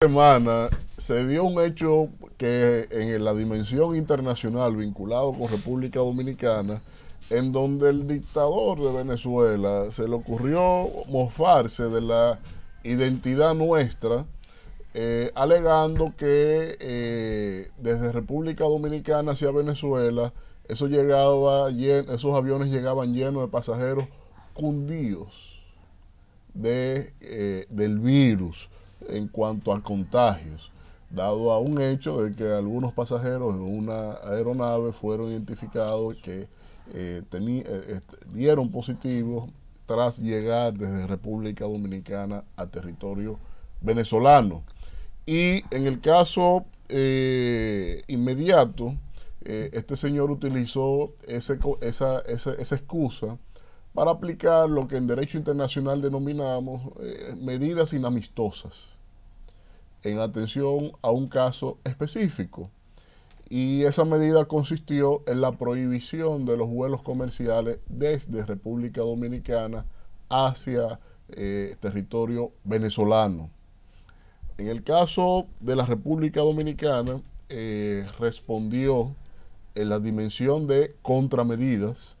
semana se dio un hecho que en la dimensión internacional vinculado con República Dominicana, en donde el dictador de Venezuela se le ocurrió mofarse de la identidad nuestra, eh, alegando que eh, desde República Dominicana hacia Venezuela, esos aviones llegaban llenos de pasajeros cundidos de, eh, del virus en cuanto a contagios, dado a un hecho de que algunos pasajeros en una aeronave fueron identificados que eh, eh, este, dieron positivos tras llegar desde República Dominicana a territorio venezolano. Y en el caso inmediato, este señor utilizó ese, esa, esa excusa para aplicar lo que en derecho internacional denominamos eh, medidas inamistosas en atención a un caso específico. Y esa medida consistió en la prohibición de los vuelos comerciales desde República Dominicana hacia eh, territorio venezolano. En el caso de la República Dominicana, eh, respondió en la dimensión de contramedidas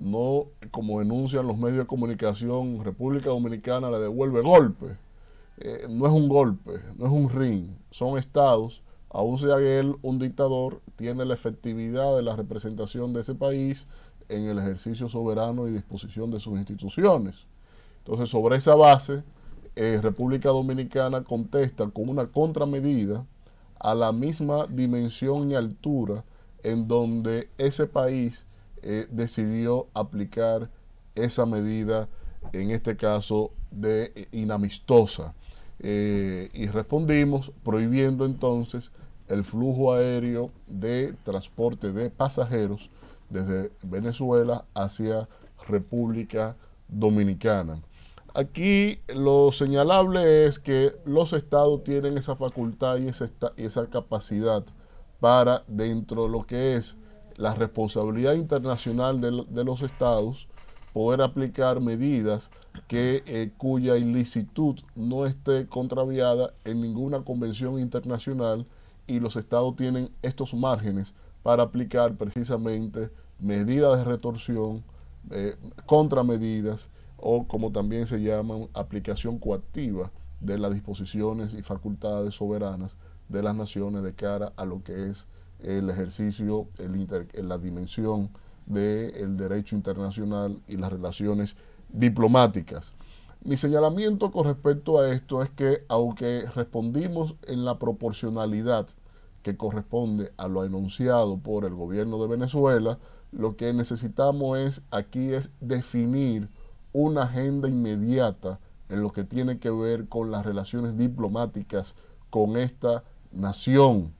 no, como denuncian los medios de comunicación, República Dominicana le devuelve golpe. Eh, no es un golpe, no es un ring, son estados, aún sea él un dictador, tiene la efectividad de la representación de ese país en el ejercicio soberano y disposición de sus instituciones. Entonces, sobre esa base, eh, República Dominicana contesta con una contramedida a la misma dimensión y altura en donde ese país eh, decidió aplicar esa medida, en este caso, de inamistosa. Eh, y respondimos prohibiendo entonces el flujo aéreo de transporte de pasajeros desde Venezuela hacia República Dominicana. Aquí lo señalable es que los estados tienen esa facultad y esa, esa capacidad para dentro de lo que es la responsabilidad internacional de, los estados poder aplicar medidas que, eh, cuya ilicitud no esté contraviada en ninguna convención internacional y los estados tienen estos márgenes para aplicar precisamente medidas de retorsión, eh, contramedidas o como también se llaman aplicación coactiva de las disposiciones y facultades soberanas de las naciones de cara a lo que es el ejercicio, el la dimensión del derecho internacional y las relaciones diplomáticas. Mi señalamiento con respecto a esto es que aunque respondimos en la proporcionalidad que corresponde a lo enunciado por el gobierno de Venezuela, lo que necesitamos es aquí es definir una agenda inmediata en lo que tiene que ver con las relaciones diplomáticas con esta nación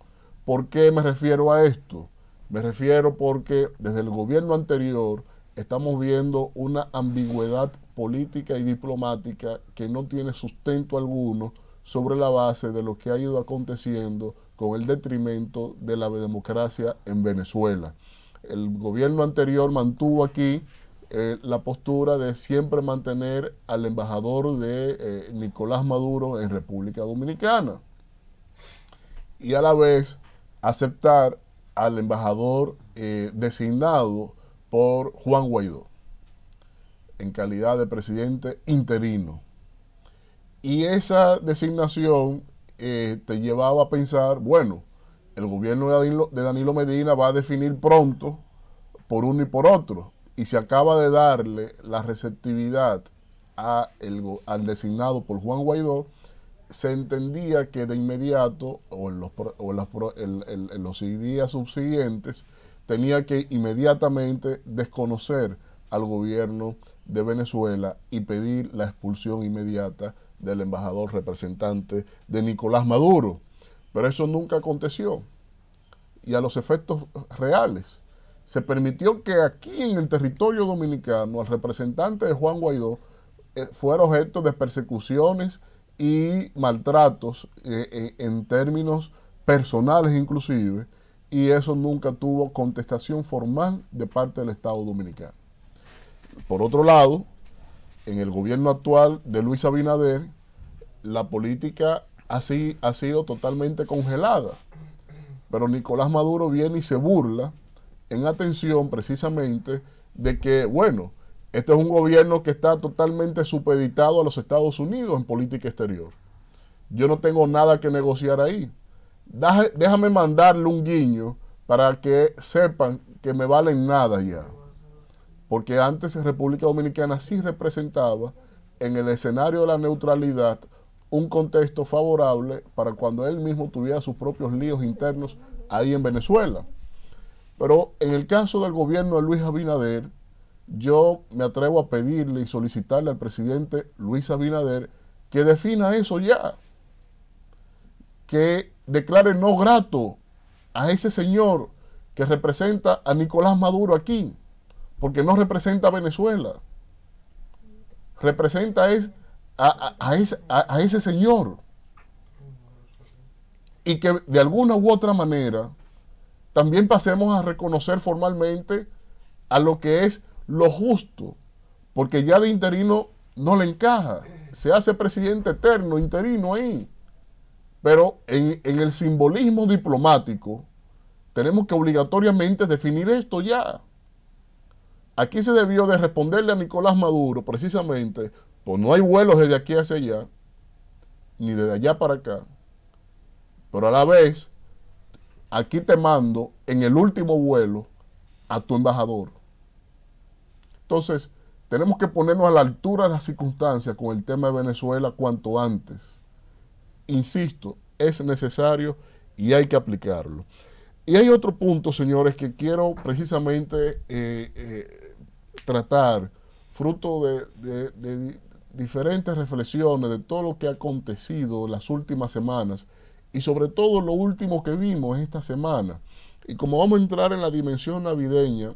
¿Por qué me refiero a esto? Me refiero porque desde el gobierno anterior estamos viendo una ambigüedad política y diplomática que no tiene sustento alguno sobre la base de lo que ha ido aconteciendo con el detrimento de la democracia en Venezuela. El gobierno anterior mantuvo aquí eh, la postura de siempre mantener al embajador de eh, Nicolás Maduro en República Dominicana. Y a la vez aceptar al embajador eh, designado por Juan Guaidó en calidad de presidente interino. Y esa designación eh, te llevaba a pensar, bueno, el gobierno de Danilo, Medina va a definir pronto por uno y por otro. Y se acaba de darle la receptividad al designado por Juan Guaidó se entendía que de inmediato o en los, o en días subsiguientes tenía que inmediatamente desconocer al gobierno de Venezuela y pedir la expulsión inmediata del embajador representante de Nicolás Maduro. Pero eso nunca aconteció. Y a los efectos reales, se permitió que aquí en el territorio dominicano al representante de Juan Guaidó eh, fuera objeto de persecuciones y maltratos eh, eh, en términos personales inclusive, y eso nunca tuvo contestación formal de parte del Estado Dominicano. Por otro lado, en el gobierno actual de Luis Abinader, la política así ha sido totalmente congelada. Pero Nicolás Maduro viene y se burla en atención precisamente de que, bueno, este es un gobierno que está totalmente supeditado a los Estados Unidos en política exterior. Yo no tengo nada que negociar ahí. Déjame mandarle un guiño para que sepan que me valen nada ya. Porque antes República Dominicana sí representaba en el escenario de la neutralidad un contexto favorable para cuando él mismo tuviera sus propios líos internos ahí en Venezuela. Pero en el caso del gobierno de Luis Abinader, yo me atrevo a pedirle y solicitarle al presidente Luis Abinader que defina eso ya, que declare no grato a ese señor que representa a Nicolás Maduro aquí, porque no representa a Venezuela, representa a ese señor y que de alguna u otra manera también pasemos a reconocer formalmente a lo que es lo justo, porque ya de interino no le encaja. Se hace presidente eterno, interino ahí. Pero en, el simbolismo diplomático tenemos que obligatoriamente definir esto ya. Aquí se debió de responderle a Nicolás Maduro precisamente, pues no hay vuelos desde aquí hacia allá, ni desde allá para acá. Pero a la vez, aquí te mando en el último vuelo a tu embajador. Entonces, tenemos que ponernos a la altura de las circunstancias con el tema de Venezuela cuanto antes. Insisto, es necesario y hay que aplicarlo. Y hay otro punto, señores, que quiero precisamente eh, eh, tratar, fruto de, de diferentes reflexiones de todo lo que ha acontecido las últimas semanas y sobre todo lo último que vimos esta semana. Y como vamos a entrar en la dimensión navideña,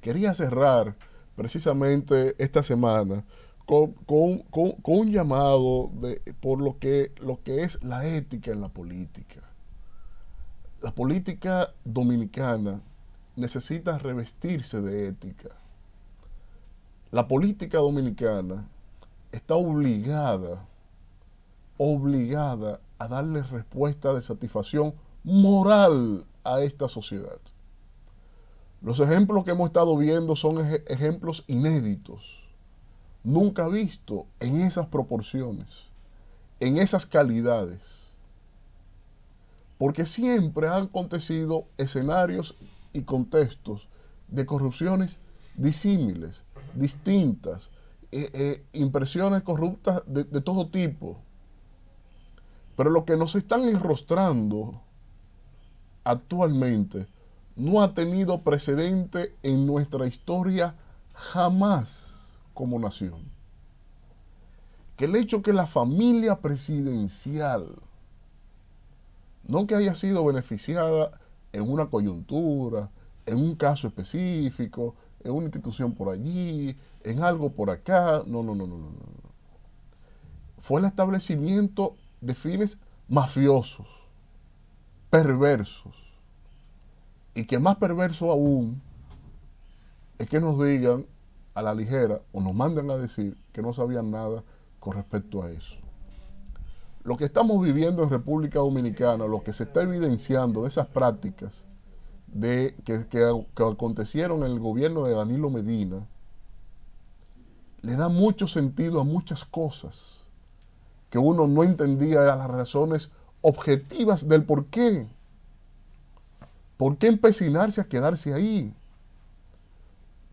quería cerrar precisamente esta semana con, un llamado por lo que, lo que es la ética en la política. La política dominicana necesita revestirse de ética. La política dominicana está obligada, obligada a darle respuesta de satisfacción moral a esta sociedad. Los ejemplos que hemos estado viendo son ejemplos inéditos, nunca visto en esas proporciones, en esas calidades, porque siempre han acontecido escenarios y contextos de corrupciones disímiles, distintas, eh, eh, impresiones corruptas de, de todo tipo. Pero lo que nos están enrostrando actualmente no ha tenido precedente en nuestra historia jamás como nación. Que el hecho que la familia presidencial, no que haya sido beneficiada en una coyuntura, en un caso específico, en una institución por allí, en algo por acá, no, no, no, no, no. Fue el establecimiento de fines mafiosos, perversos, y que más perverso aún es que nos digan a la ligera o nos mandan a decir que no sabían nada con respecto a eso. Lo que estamos viviendo en República Dominicana, lo que se está evidenciando de esas prácticas de, que, que, acontecieron en el gobierno de Danilo Medina, le da mucho sentido a muchas cosas que uno no entendía las razones objetivas del por qué ¿Por qué empecinarse a quedarse ahí?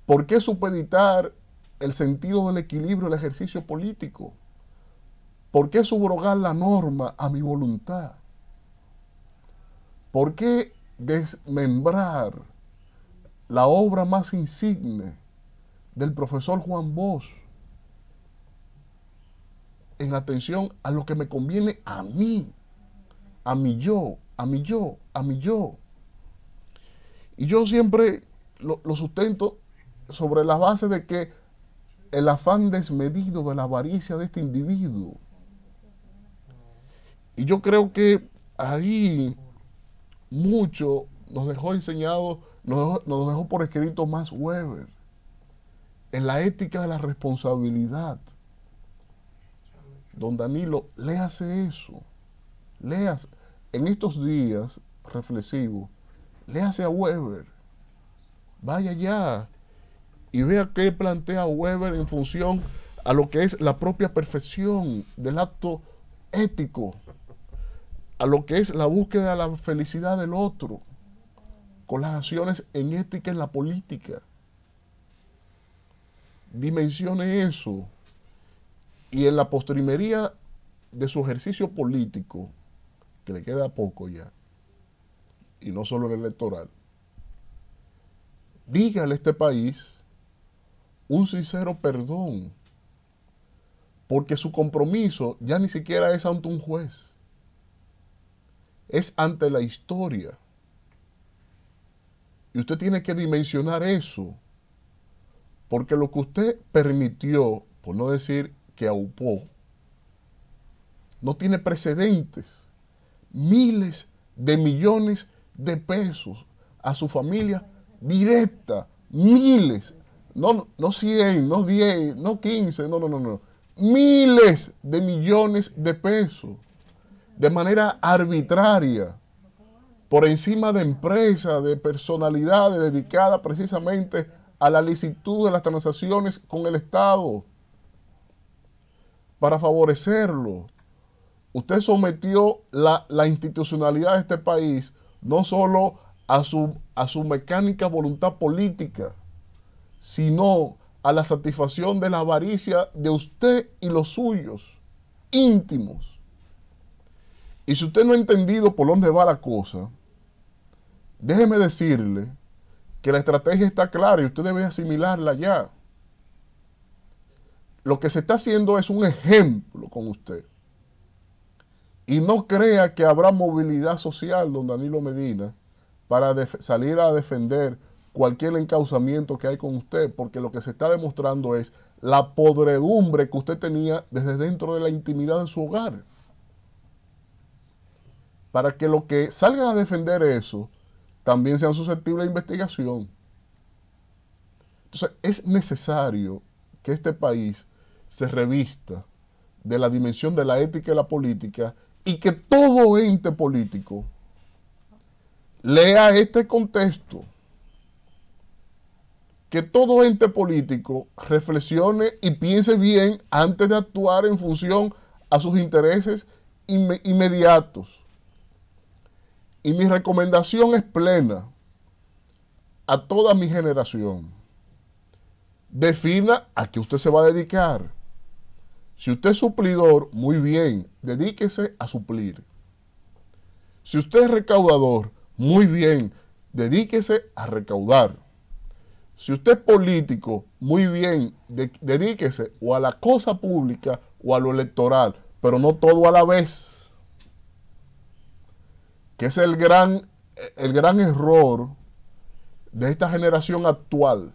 ¿Por qué supeditar el sentido del equilibrio el ejercicio político? ¿Por qué subrogar la norma a mi voluntad? ¿Por qué desmembrar la obra más insigne del profesor Juan Bosch en atención a lo que me conviene a mí, a mi yo, a mi yo, a mi yo? Y yo siempre lo, sustento sobre la base de que el afán desmedido de la avaricia de este individuo. Y yo creo que ahí mucho nos dejó enseñado, nos dejó, por escrito más Weber, en la ética de la responsabilidad. Don Danilo, léase eso. leas En estos días reflexivos, Léase a Weber. Vaya ya y vea qué plantea Weber en función a lo que es la propia perfección del acto ético, a lo que es la búsqueda de la felicidad del otro, con las acciones en ética en la política. Dimensione eso y en la postrimería de su ejercicio político, que le queda poco ya, y no solo el electoral, dígale a este país un sincero perdón, porque su compromiso ya ni siquiera es ante un juez, es ante la historia. Y usted tiene que dimensionar eso, porque lo que usted permitió, por no decir que aupó, no tiene precedentes. Miles de millones de de pesos a su familia directa, miles, no, no 100, no 10, no 15, no, no, no, no, miles de millones de pesos de manera arbitraria, por encima de empresas, de personalidades dedicadas precisamente a la licitud de las transacciones con el Estado, para favorecerlo. Usted sometió la, la institucionalidad de este país no solo a su, a su mecánica voluntad política, sino a la satisfacción de la avaricia de usted y los suyos íntimos. Y si usted no ha entendido por dónde va la cosa, déjeme decirle que la estrategia está clara y usted debe asimilarla ya. Lo que se está haciendo es un ejemplo con usted. Y no crea que habrá movilidad social, don Danilo Medina, para salir a defender cualquier encauzamiento que hay con usted, porque lo que se está demostrando es la podredumbre que usted tenía desde dentro de la intimidad de su hogar. Para que los que salgan a defender eso también sean susceptibles de investigación. Entonces, es necesario que este país se revista de la dimensión de la ética y la política y que todo ente político lea este contexto, que todo ente político reflexione y piense bien antes de actuar en función a sus intereses inmediatos. Y mi recomendación es plena a toda mi generación. Defina a qué usted se va a dedicar si usted es suplidor, muy bien, dedíquese a suplir. Si usted es recaudador, muy bien, dedíquese a recaudar. Si usted es político, muy bien, dedíquese o a la cosa pública o a lo electoral, pero no todo a la vez. Que es el gran, el gran error de esta generación actual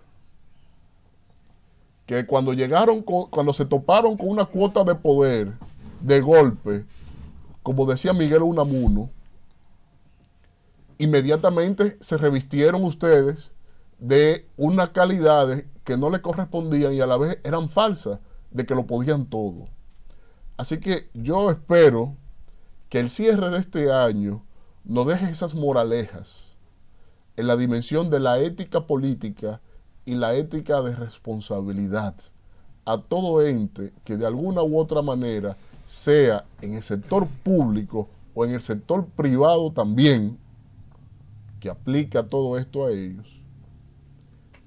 que cuando llegaron, cuando se toparon con una cuota de poder, de golpe, como decía Miguel Unamuno, inmediatamente se revistieron ustedes de unas calidades que no le correspondían y a la vez eran falsas, de que lo podían todo. Así que yo espero que el cierre de este año no deje esas moralejas en la dimensión de la ética política y la ética de responsabilidad a todo ente que de alguna u otra manera, sea en el sector público o en el sector privado también, que aplica todo esto a ellos,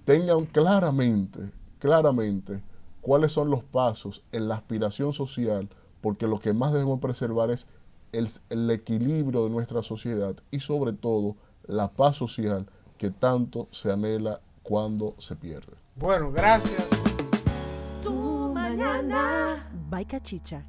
tengan claramente, claramente cuáles son los pasos en la aspiración social, porque lo que más debemos preservar es el, equilibrio de nuestra sociedad y sobre todo la paz social que tanto se anhela cuando se pierde. Bueno, gracias. Tu mañana. Bye, Cachicha.